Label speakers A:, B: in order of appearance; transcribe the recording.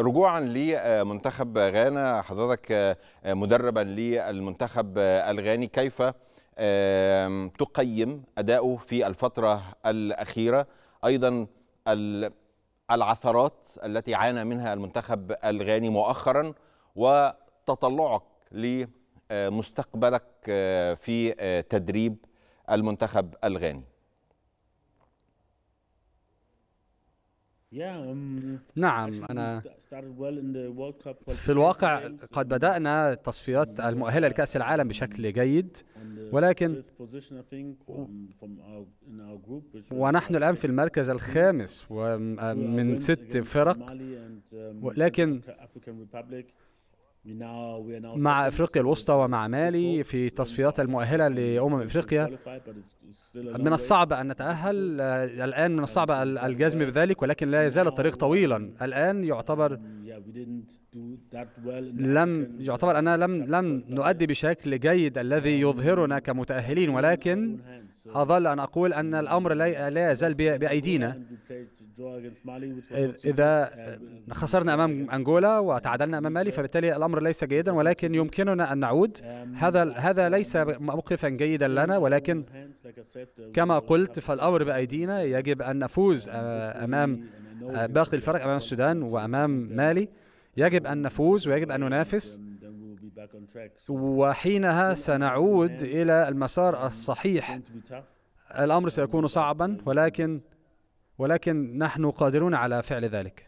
A: رجوعا لمنتخب غانا حضرتك آه، مدربا للمنتخب آه، الغاني كيف تقيم أداؤه في الفترة الأخيرة أيضا العثرات التي عانى منها المنتخب الغاني مؤخرا وتطلعك لمستقبلك آه، في تدريب المنتخب الغاني
B: نعم أنا
C: في الواقع
B: قد بدأنا التصفيات المؤهلة لكأس العالم بشكل جيد uh, ولكن ونحن الآن في المركز الخامس آه، من ست فرق um,
C: لكن مع افريقيا
B: الوسطى ومع مالي في تصفيات المؤهله لامم افريقيا
C: من الصعب
B: ان نتاهل آه، الان من الصعب الجزم بذلك ولكن لا يزال الطريق طويلا الان يعتبر لم يعتبر اننا لم لم نؤدي بشكل جيد الذي يظهرنا كمتاهلين ولكن اظل ان اقول ان الامر لا يزال بايدينا
C: إذا يعني آه،
B: خسرنا أمام يعني. أنجولا وتعادلنا أمام مالي فبالتالي الأمر ليس جيدا ولكن يمكننا أن نعود هذا هذا ليس موقفا جيدا لنا ولكن كما قلت فالأمر بأيدينا يجب أن نفوز آه، أمام آه، باقي الفرق أمام السودان وأمام مالي يجب أن نفوز ويجب أن ننافس وحينها سنعود إلى المسار الصحيح الأمر سيكون صعبا ولكن ولكن نحن قادرون على فعل ذلك